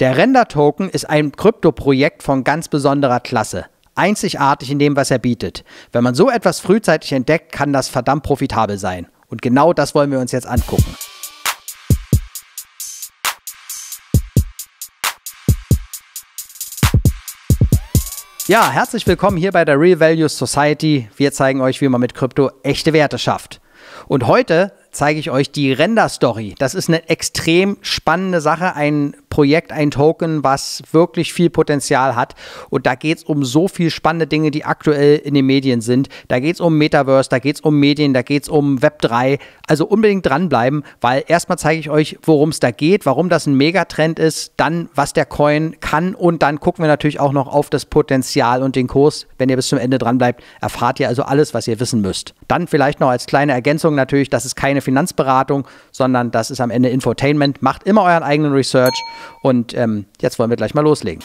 Der Render-Token ist ein Krypto-Projekt von ganz besonderer Klasse. Einzigartig in dem, was er bietet. Wenn man so etwas frühzeitig entdeckt, kann das verdammt profitabel sein. Und genau das wollen wir uns jetzt angucken. Ja, herzlich willkommen hier bei der Real Value Society. Wir zeigen euch, wie man mit Krypto echte Werte schafft. Und heute zeige ich euch die Render Story. Das ist eine extrem spannende Sache, ein Projekt, ein Token, was wirklich viel Potenzial hat. Und da geht es um so viel spannende Dinge, die aktuell in den Medien sind. Da geht es um Metaverse, da geht es um Medien, da geht es um Web 3. Also unbedingt dranbleiben, weil erstmal zeige ich euch, worum es da geht, warum das ein Megatrend ist, dann was der Coin kann und dann gucken wir natürlich auch noch auf das Potenzial und den Kurs. Wenn ihr bis zum Ende dranbleibt, erfahrt ihr also alles, was ihr wissen müsst. Dann vielleicht noch als kleine Ergänzung natürlich, das ist keine Finanzberatung, sondern das ist am Ende Infotainment. Macht immer euren eigenen Research. Und ähm, jetzt wollen wir gleich mal loslegen.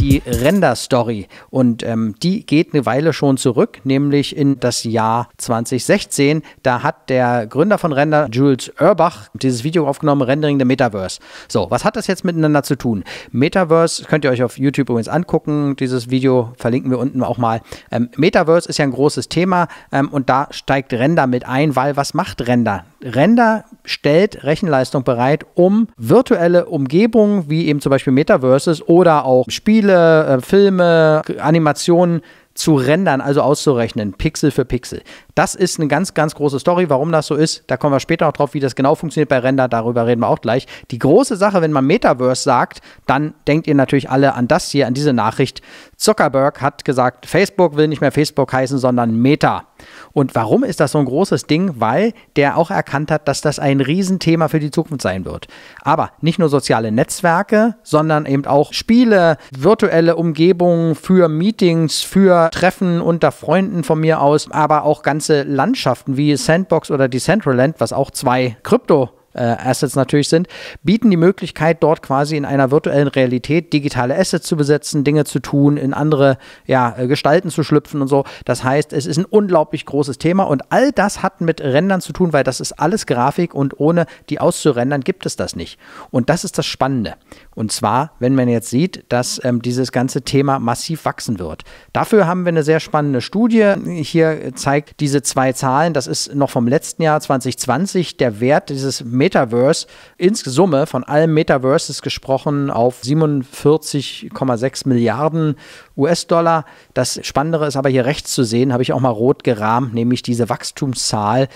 die Render-Story. Und ähm, die geht eine Weile schon zurück, nämlich in das Jahr 2016. Da hat der Gründer von Render, Jules Urbach, dieses Video aufgenommen, Rendering the Metaverse. So, was hat das jetzt miteinander zu tun? Metaverse, könnt ihr euch auf YouTube übrigens angucken, dieses Video verlinken wir unten auch mal. Ähm, Metaverse ist ja ein großes Thema ähm, und da steigt Render mit ein, weil was macht Render? Render stellt Rechenleistung bereit, um virtuelle Umgebungen wie eben zum Beispiel Metaverses oder auch Spiele, äh, Filme, Animationen zu rendern, also auszurechnen, Pixel für Pixel. Das ist eine ganz, ganz große Story. Warum das so ist, da kommen wir später noch drauf, wie das genau funktioniert bei Render, darüber reden wir auch gleich. Die große Sache, wenn man Metaverse sagt, dann denkt ihr natürlich alle an das hier, an diese Nachricht. Zuckerberg hat gesagt, Facebook will nicht mehr Facebook heißen, sondern Meta. Und warum ist das so ein großes Ding? Weil der auch erkannt hat, dass das ein Riesenthema für die Zukunft sein wird. Aber nicht nur soziale Netzwerke, sondern eben auch Spiele, virtuelle Umgebungen für Meetings, für Treffen unter Freunden von mir aus, aber auch ganze Landschaften wie Sandbox oder Decentraland, was auch zwei Krypto- äh, Assets natürlich sind, bieten die Möglichkeit, dort quasi in einer virtuellen Realität digitale Assets zu besetzen, Dinge zu tun, in andere ja, äh, Gestalten zu schlüpfen und so. Das heißt, es ist ein unglaublich großes Thema und all das hat mit Rendern zu tun, weil das ist alles Grafik und ohne die auszurendern gibt es das nicht. Und das ist das Spannende. Und zwar, wenn man jetzt sieht, dass ähm, dieses ganze Thema massiv wachsen wird. Dafür haben wir eine sehr spannende Studie. Hier äh, zeigt diese zwei Zahlen, das ist noch vom letzten Jahr 2020, der Wert dieses Metaverse, ins Summe von allen Metaverses gesprochen, auf 47,6 Milliarden US-Dollar. Das Spannendere ist aber hier rechts zu sehen, habe ich auch mal rot gerahmt, nämlich diese Wachstumszahl.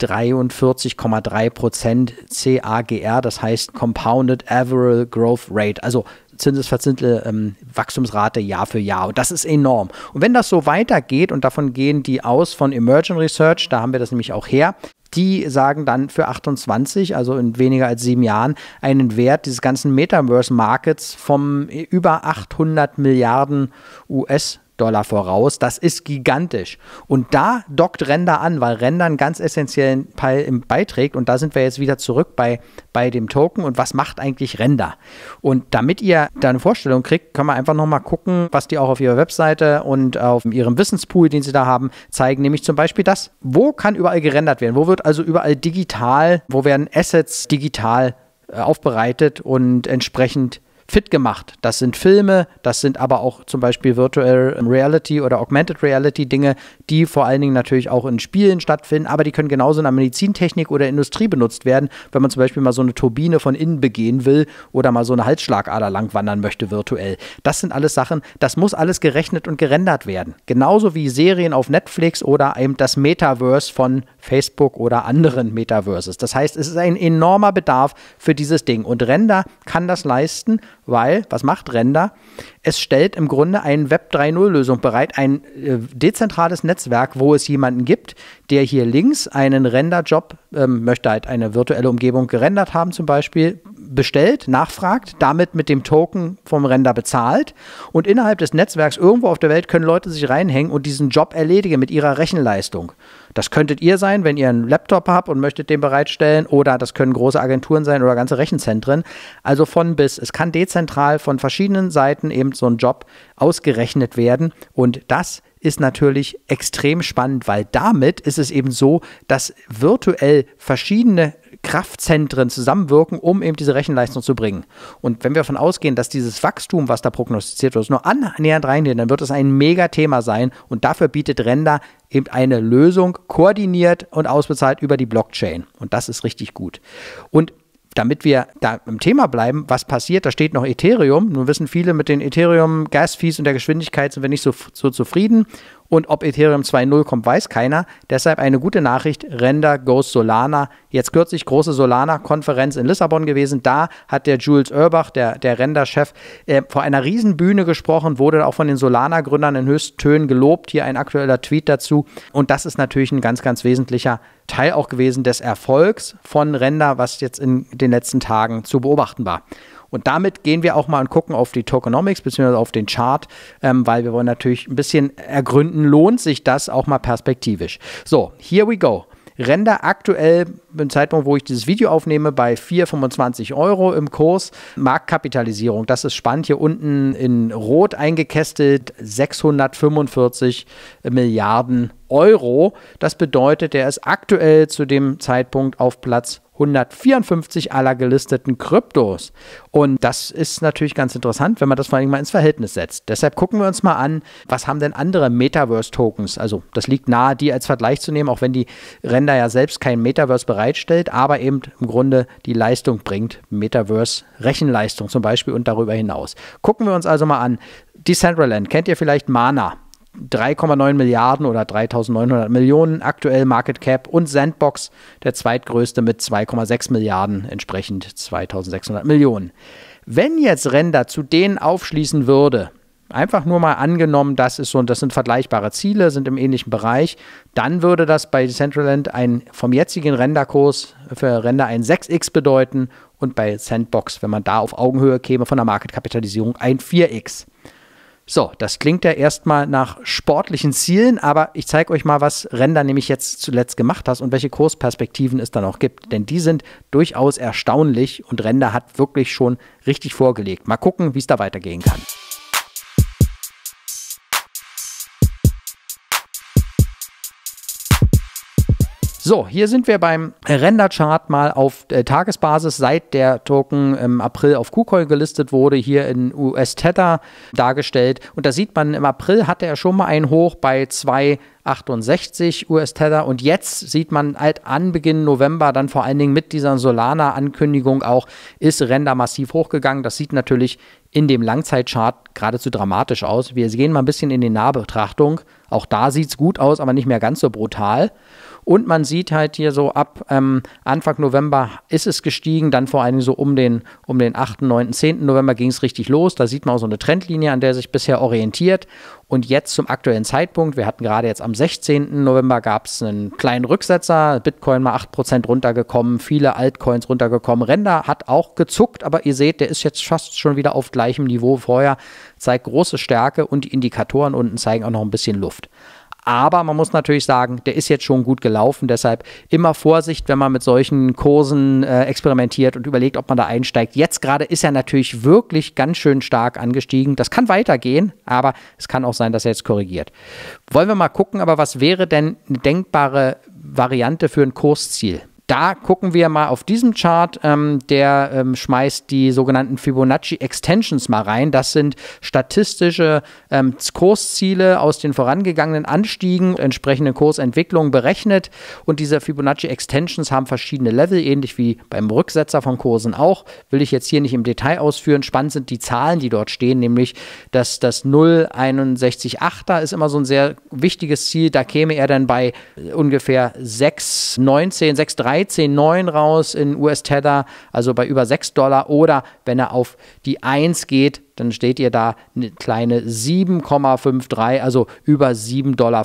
43,3 Prozent CAGR, das heißt Compounded Average Growth Rate, also zinsesverzinselte ähm, Wachstumsrate Jahr für Jahr. Und das ist enorm. Und wenn das so weitergeht, und davon gehen die aus von Emergent Research, da haben wir das nämlich auch her, die sagen dann für 28, also in weniger als sieben Jahren, einen Wert dieses ganzen Metaverse-Markets von äh, über 800 Milliarden US-Dollar Dollar voraus. Das ist gigantisch. Und da dockt Render an, weil Render einen ganz essentiellen Teil beiträgt. Und da sind wir jetzt wieder zurück bei, bei dem Token. Und was macht eigentlich Render? Und damit ihr da eine Vorstellung kriegt, können wir einfach nochmal gucken, was die auch auf ihrer Webseite und auf ihrem Wissenspool, den sie da haben, zeigen. Nämlich zum Beispiel das, wo kann überall gerendert werden? Wo wird also überall digital, wo werden Assets digital äh, aufbereitet und entsprechend fit gemacht. Das sind Filme, das sind aber auch zum Beispiel Virtual Reality oder Augmented Reality Dinge, die vor allen Dingen natürlich auch in Spielen stattfinden, aber die können genauso in der Medizintechnik oder Industrie benutzt werden, wenn man zum Beispiel mal so eine Turbine von innen begehen will oder mal so eine Halsschlagader lang wandern möchte virtuell. Das sind alles Sachen, das muss alles gerechnet und gerendert werden. Genauso wie Serien auf Netflix oder eben das Metaverse von Facebook oder anderen Metaverses. Das heißt, es ist ein enormer Bedarf für dieses Ding und Render kann das leisten weil, was macht Render? Es stellt im Grunde eine Web 3.0-Lösung bereit, ein äh, dezentrales Netzwerk, wo es jemanden gibt, der hier links einen Render-Job, ähm, möchte halt eine virtuelle Umgebung gerendert haben zum Beispiel, bestellt, nachfragt, damit mit dem Token vom Render bezahlt und innerhalb des Netzwerks irgendwo auf der Welt können Leute sich reinhängen und diesen Job erledigen mit ihrer Rechenleistung. Das könntet ihr sein, wenn ihr einen Laptop habt und möchtet den bereitstellen oder das können große Agenturen sein oder ganze Rechenzentren. Also von bis. Es kann dezentral von verschiedenen Seiten eben so ein Job ausgerechnet werden und das ist natürlich extrem spannend, weil damit ist es eben so, dass virtuell verschiedene Kraftzentren zusammenwirken, um eben diese Rechenleistung zu bringen. Und wenn wir davon ausgehen, dass dieses Wachstum, was da prognostiziert wird, nur annähernd reingeht, dann wird es ein Mega-Thema sein. Und dafür bietet Render eben eine Lösung, koordiniert und ausbezahlt über die Blockchain. Und das ist richtig gut. Und damit wir da im Thema bleiben, was passiert, da steht noch Ethereum. Nun wissen viele, mit den Ethereum-Gas-Fees und der Geschwindigkeit sind wir nicht so, so zufrieden. Und ob Ethereum 2.0 kommt, weiß keiner. Deshalb eine gute Nachricht, Render goes Solana. Jetzt kürzlich große Solana-Konferenz in Lissabon gewesen. Da hat der Jules Urbach, der, der Render-Chef, äh, vor einer Riesenbühne gesprochen, wurde auch von den Solana-Gründern in höchsten Tönen gelobt. Hier ein aktueller Tweet dazu. Und das ist natürlich ein ganz, ganz wesentlicher Teil auch gewesen des Erfolgs von Render, was jetzt in den letzten Tagen zu beobachten war. Und damit gehen wir auch mal und gucken auf die Tokenomics bzw. auf den Chart, ähm, weil wir wollen natürlich ein bisschen ergründen, lohnt sich das auch mal perspektivisch. So, here we go. Render aktuell im Zeitpunkt, wo ich dieses Video aufnehme, bei 4,25 Euro im Kurs. Marktkapitalisierung, das ist spannend, hier unten in Rot eingekästelt, 645 Milliarden Euro. Das bedeutet, er ist aktuell zu dem Zeitpunkt auf Platz 154 aller gelisteten Kryptos. Und das ist natürlich ganz interessant, wenn man das vor allem mal ins Verhältnis setzt. Deshalb gucken wir uns mal an, was haben denn andere Metaverse-Tokens? Also das liegt nahe, die als Vergleich zu nehmen, auch wenn die Render ja selbst kein Metaverse-Bereich bereitstellt, aber eben im Grunde die Leistung bringt, Metaverse Rechenleistung zum Beispiel und darüber hinaus. Gucken wir uns also mal an. Decentraland, kennt ihr vielleicht Mana? 3,9 Milliarden oder 3.900 Millionen aktuell Market Cap und Sandbox, der zweitgrößte mit 2,6 Milliarden, entsprechend 2.600 Millionen. Wenn jetzt Render zu denen aufschließen würde, einfach nur mal angenommen, das ist so, das sind vergleichbare Ziele, sind im ähnlichen Bereich, dann würde das bei Decentraland ein vom jetzigen Renderkurs für Render ein 6x bedeuten und bei Sandbox, wenn man da auf Augenhöhe käme von der Marketkapitalisierung, ein 4x. So, das klingt ja erstmal nach sportlichen Zielen, aber ich zeige euch mal, was Render nämlich jetzt zuletzt gemacht hat und welche Kursperspektiven es dann auch gibt. Denn die sind durchaus erstaunlich und Render hat wirklich schon richtig vorgelegt. Mal gucken, wie es da weitergehen kann. So, hier sind wir beim äh, Render-Chart mal auf äh, Tagesbasis, seit der Token im April auf KuCoin gelistet wurde, hier in US Tether dargestellt. Und da sieht man, im April hatte er schon mal einen Hoch bei 2,68 US-Tether. Und jetzt sieht man halt an Beginn November dann vor allen Dingen mit dieser Solana-Ankündigung auch, ist Render massiv hochgegangen. Das sieht natürlich in dem Langzeitchart geradezu dramatisch aus. Wir gehen mal ein bisschen in die Nahbetrachtung. Auch da sieht es gut aus, aber nicht mehr ganz so brutal. Und man sieht halt hier so ab ähm, Anfang November ist es gestiegen, dann vor allem so um den, um den 8., 9., 10. November ging es richtig los. Da sieht man auch so eine Trendlinie, an der sich bisher orientiert. Und jetzt zum aktuellen Zeitpunkt, wir hatten gerade jetzt am 16. November gab es einen kleinen Rücksetzer, Bitcoin mal 8% runtergekommen, viele Altcoins runtergekommen, Render hat auch gezuckt, aber ihr seht, der ist jetzt fast schon wieder auf gleichem Niveau vorher, zeigt große Stärke und die Indikatoren unten zeigen auch noch ein bisschen Luft. Aber man muss natürlich sagen, der ist jetzt schon gut gelaufen. Deshalb immer Vorsicht, wenn man mit solchen Kursen äh, experimentiert und überlegt, ob man da einsteigt. Jetzt gerade ist er natürlich wirklich ganz schön stark angestiegen. Das kann weitergehen, aber es kann auch sein, dass er jetzt korrigiert. Wollen wir mal gucken, aber was wäre denn eine denkbare Variante für ein Kursziel? Da gucken wir mal auf diesem Chart, ähm, der ähm, schmeißt die sogenannten Fibonacci Extensions mal rein. Das sind statistische ähm, Kursziele aus den vorangegangenen Anstiegen, entsprechende Kursentwicklungen berechnet. Und diese Fibonacci Extensions haben verschiedene Level, ähnlich wie beim Rücksetzer von Kursen auch. Will ich jetzt hier nicht im Detail ausführen. Spannend sind die Zahlen, die dort stehen, nämlich dass das 0,618er ist immer so ein sehr wichtiges Ziel. Da käme er dann bei äh, ungefähr 6,19, 6,30 13,9 raus in US-Tether, also bei über 6 Dollar. Oder wenn er auf die 1 geht, dann steht ihr da eine kleine 7,53, also über 7,50 Dollar.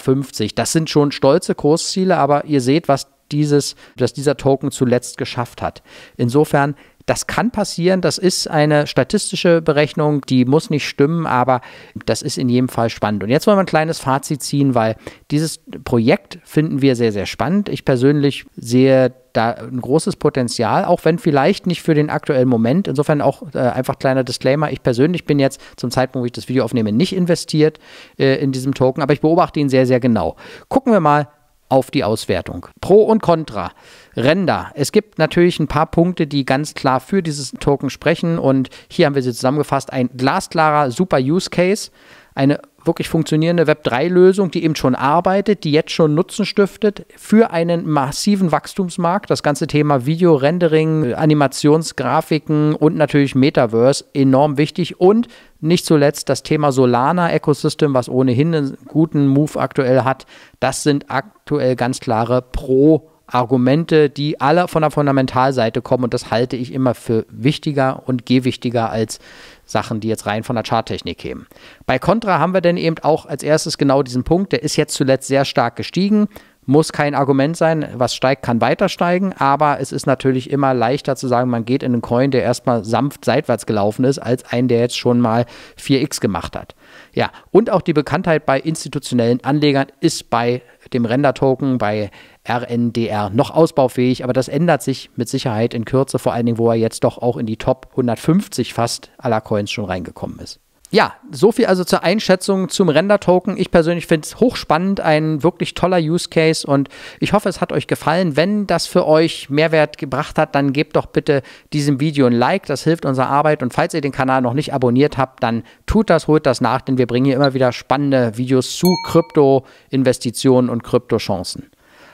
Das sind schon stolze Kursziele, aber ihr seht, was dieses, dass dieser Token zuletzt geschafft hat. Insofern das kann passieren, das ist eine statistische Berechnung, die muss nicht stimmen, aber das ist in jedem Fall spannend. Und jetzt wollen wir ein kleines Fazit ziehen, weil dieses Projekt finden wir sehr, sehr spannend. Ich persönlich sehe da ein großes Potenzial, auch wenn vielleicht nicht für den aktuellen Moment. Insofern auch äh, einfach kleiner Disclaimer. Ich persönlich bin jetzt zum Zeitpunkt, wo ich das Video aufnehme, nicht investiert äh, in diesem Token, aber ich beobachte ihn sehr, sehr genau. Gucken wir mal, auf die Auswertung. Pro und Contra. Render. Es gibt natürlich ein paar Punkte, die ganz klar für dieses Token sprechen und hier haben wir sie zusammengefasst. Ein glasklarer, super Use Case, eine wirklich funktionierende Web3-Lösung, die eben schon arbeitet, die jetzt schon Nutzen stiftet für einen massiven Wachstumsmarkt. Das ganze Thema Video-Rendering, Animationsgrafiken und natürlich Metaverse enorm wichtig und nicht zuletzt das Thema Solana-Ecosystem, was ohnehin einen guten Move aktuell hat. Das sind aktuell ganz klare Pro- Argumente, die alle von der Fundamentalseite kommen und das halte ich immer für wichtiger und gewichtiger als Sachen, die jetzt rein von der Charttechnik kämen. Bei Contra haben wir dann eben auch als erstes genau diesen Punkt, der ist jetzt zuletzt sehr stark gestiegen. Muss kein Argument sein, was steigt, kann weiter steigen, aber es ist natürlich immer leichter zu sagen, man geht in einen Coin, der erstmal sanft seitwärts gelaufen ist, als einen, der jetzt schon mal 4x gemacht hat. Ja, und auch die Bekanntheit bei institutionellen Anlegern ist bei dem Render-Token, bei RNDR noch ausbaufähig, aber das ändert sich mit Sicherheit in Kürze, vor allen Dingen, wo er jetzt doch auch in die Top 150 fast aller Coins schon reingekommen ist ja, so viel also zur Einschätzung zum Render-Token. Ich persönlich finde es hochspannend, ein wirklich toller Use Case und ich hoffe, es hat euch gefallen. Wenn das für euch Mehrwert gebracht hat, dann gebt doch bitte diesem Video ein Like, das hilft unserer Arbeit und falls ihr den Kanal noch nicht abonniert habt, dann tut das, holt das nach, denn wir bringen hier immer wieder spannende Videos zu Krypto-Investitionen und Krypto-Chancen.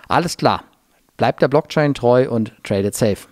Alles klar, bleibt der Blockchain treu und tradet safe.